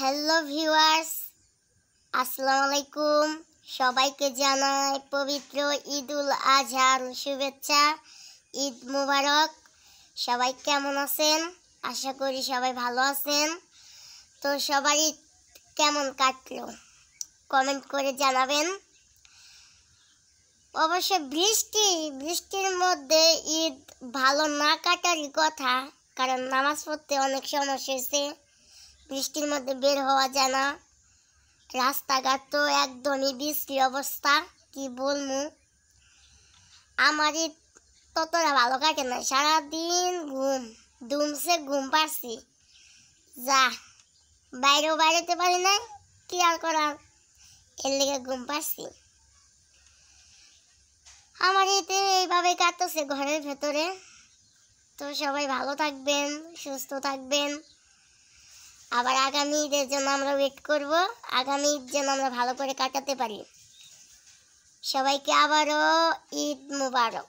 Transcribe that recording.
hello viewers আসসালামু আলাইকুম সবাইকে জানাই পবিত্র ঈদুল আজহার শুভেচ্ছা ঈদ মুবারক সবাই কেমন আছেন আশা করি সবাই ভালো আছেন তো সবাই কেমন কাটলো কমেন্ট করে জানাবেন অবশ্য বৃষ্টি বৃষ্টির মধ্যে ঈদ ভালো না কাটারই কথা কারণ নামাজ পড়তে অনেক সমস্যা হয়েছে বৃষ্টির মধ্যে বের হওয়া যায় না রাস্তাঘাট তো একদমই বৃষ্টির অবস্থা কি বলবো আমারই ততটা ভালো কাটে না সারাদিন ঘুম দুমসে ঘুম পারছি যা বাইরেও বাইরেতে পারি না কি আর করার এর লেগে ঘুম পারছি আমার এতে এইভাবে কাটতেছে ঘরের ভেতরে তো সবাই ভালো থাকবেন সুস্থ থাকবেন আবার আগামী ঈদের জন্য আমরা ওয়েট করব আগামী ঈদ যেন আমরা ভালো করে কাটাতে পারি সবাইকে আবারও ঈদ মুবারক